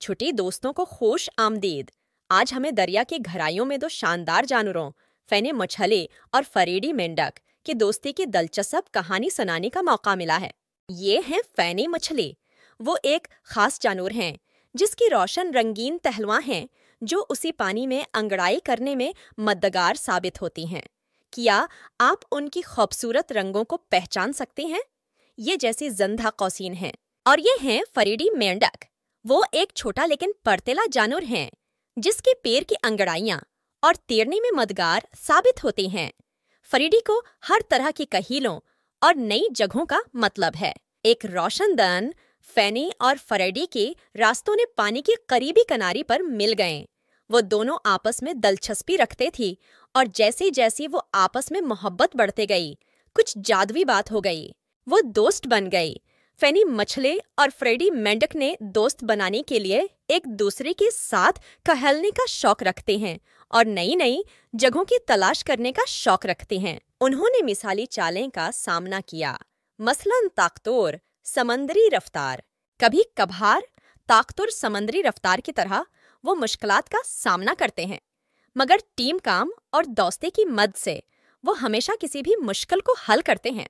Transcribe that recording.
छुट्टी दोस्तों को खुश आमदीद आज हमें दरिया के घराइयों में दो शानदार जानवरों फैने मछले और फरेडी मेंढक की दोस्ती की दिलचस्प कहानी सुनाने का मौका मिला है ये हैं फैने मछले वो एक खास जानवर हैं जिसकी रोशन रंगीन तहलवा हैं जो उसी पानी में अंगड़ाई करने में मददगार साबित होती हैं क्या आप उनकी खूबसूरत रंगों को पहचान सकते हैं ये जैसी जंधा कौसिन हैं और ये हैं फरीडी मेंढक वो एक छोटा लेकिन परतेला जानवर है जिसके पैर की अंगड़ाइयाँ और तैरने में मदगार साबित होते हैं फरीडी को हर तरह की कहीलों और नई जगहों का मतलब है एक रोशनदान फैनी और फरेडी के रास्तों ने पानी के करीबी किनारे पर मिल गए वो दोनों आपस में दिलचस्पी रखते थे और जैसे जैसे वो आपस में मोहब्बत बढ़ते गई कुछ जादुई बात हो गई वो दोस्त बन गई फेनी मछले और फ्रेडी मेंढक ने दोस्त बनाने के लिए एक दूसरे के साथ कहलने का शौक रखते हैं और नई नई जगहों की तलाश करने का शौक रखते हैं उन्होंने मिसाली चालें का सामना किया मसलन ताकतोर समंदरी रफ्तार कभी कभार ताकतोर समंदरी रफ्तार की तरह वो मुश्किल का सामना करते हैं मगर टीम काम और दोस्ती की मद से वो हमेशा किसी भी मुश्किल को हल करते हैं